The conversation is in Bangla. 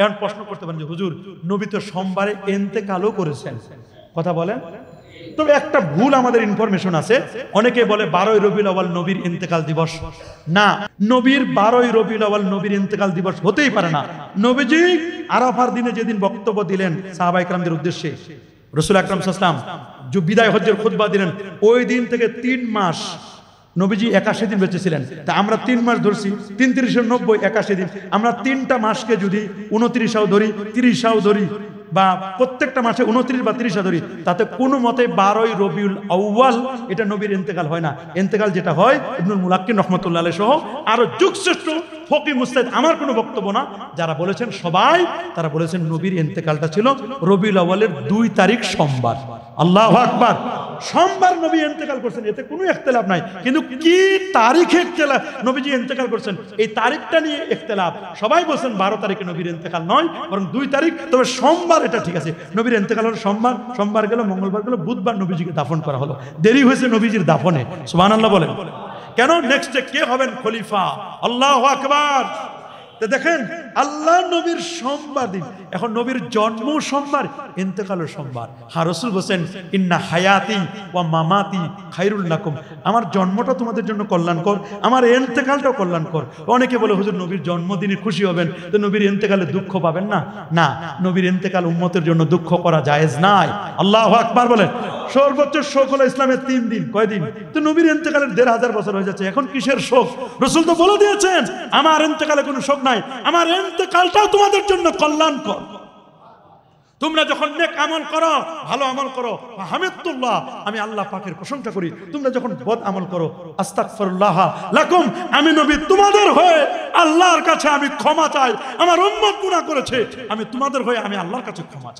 এখন প্রশ্ন করতে পারেন যে হুজুর নবী তো সোমবারে এনতে কালো করেছেন কথা বলেন তবে একটা ভুল আমাদের ইনফরমেশন আছে অনেকে বলে বারোই রবিউল আওয়াল নবীর ইন্তেকাল দিবস না নবীর বারোই রবিউল আওয়াল নবীর ইন্তেকাল দিবস হতেই পারে না নবীজি আরাফার দিনে যেদিন বক্তব্য দিলেন সাহাবা ইকরামদের উদ্দেশ্যে রসুল আকরাম সাসলাম যে বিদায় হজ্জের খুদ্া দিলেন ওই দিন থেকে তিন মাস নবীজি একাশি দিন বেঁচেছিলেন তা আমরা তিন মাস ধরছি তিন তিরিশ নব্বই একাশি দিন আমরা তিনটা মাসকে যদি উনত্রিশাও ধরি তিরিশাও ধরি বা প্রত্যেকটা মাসে উনত্রিশ বা তিরিশ হাজারি তাতে কোনো মতে বারোই রবিউল আউ্বাল এটা নবীর এন্তেকাল হয় না এন্তেকাল যেটা হয় ইবনুল মুলাক্কিন রহমতুল্লাহ সহ আরও যুগশ্রেষ্ঠ ফকি মুস্তাদ আমার কোনো বক্তব্য না যারা বলেছেন সবাই তারা বলেছেন নবীর এন্তেকালটা ছিল রবিউল আউ্বালের দুই তারিখ সোমবার আল্লাহ আকবার সোমবার নবী এন্তেকাল করছেন এতে কোনো একতলাপ নাই কিন্তু কি তারিখে একতলাপ নবীজি এন্তেকাল করছেন এই তারিখটা নিয়ে একতলাপ সবাই বলছেন বারো তারিখে নবীর এন্তেকাল নয় বরং দুই তারিখ তবে সোমবার সোমবার এটা ঠিক আছে নবীর এতেকাল হলো সোমবার সোমবার গেল মঙ্গলবার গেল বুধবার নবীজিকে দাফন করা হলো দেরি হয়েছে নবীজির দাফনে সুবাহ আল্লাহ বলেন কেন নেক্সট কে হবেন খলিফা আল্লাহ আকবার তো দেখেন আল্লাহ নবীর সোমবার দিন এখন নবীর জন্ম সোমবার ইন্তেকালও সোমবার হা হ্যাঁ, রসুল হোসেন ইন্না হায়াতি ও মামাতি খাইরুল নাকুম আমার জন্মটা তোমাদের জন্য কল্যাণকর আমার এন্তেকালটাও কল্যাণকর অনেকে বলে হুজুর নবীর জন্মদিনই খুশি হবেন তো নবীর এন্তেকালে দুঃখ পাবেন না না নবীর এন্তেকাল উম্মতের জন্য দুঃখ করা যায়জ নাই আল্লাহ আকবার বলেন সর্বোচ্চ শোক হলো ইসলামের তিন দিন কয়দিন তো নবীর ইন্তকালের দেড় হাজার বছর হয়ে যাচ্ছে এখন কিসের শোক রসুল তো বলে দিয়েছেন আমার এতেকালে কোনো শোক নাই আমার এতেকালটাও তোমাদের জন্য কল্যাণকর তোমরা যখন নেক আমল করো ভালো আমল করো হামিদুল্লাহ আমি আল্লাহ পাকের প্রশংসা করি তোমরা যখন বদ আমল করো আস্তাকফরুল্লাহ লাকুম আমি নবী তোমাদের হয়ে আল্লাহর কাছে আমি ক্ষমা চাই আমার উন্মত গুনাহ করেছে আমি তোমাদের হয়ে আমি আল্লাহর কাছে ক্ষমা চাই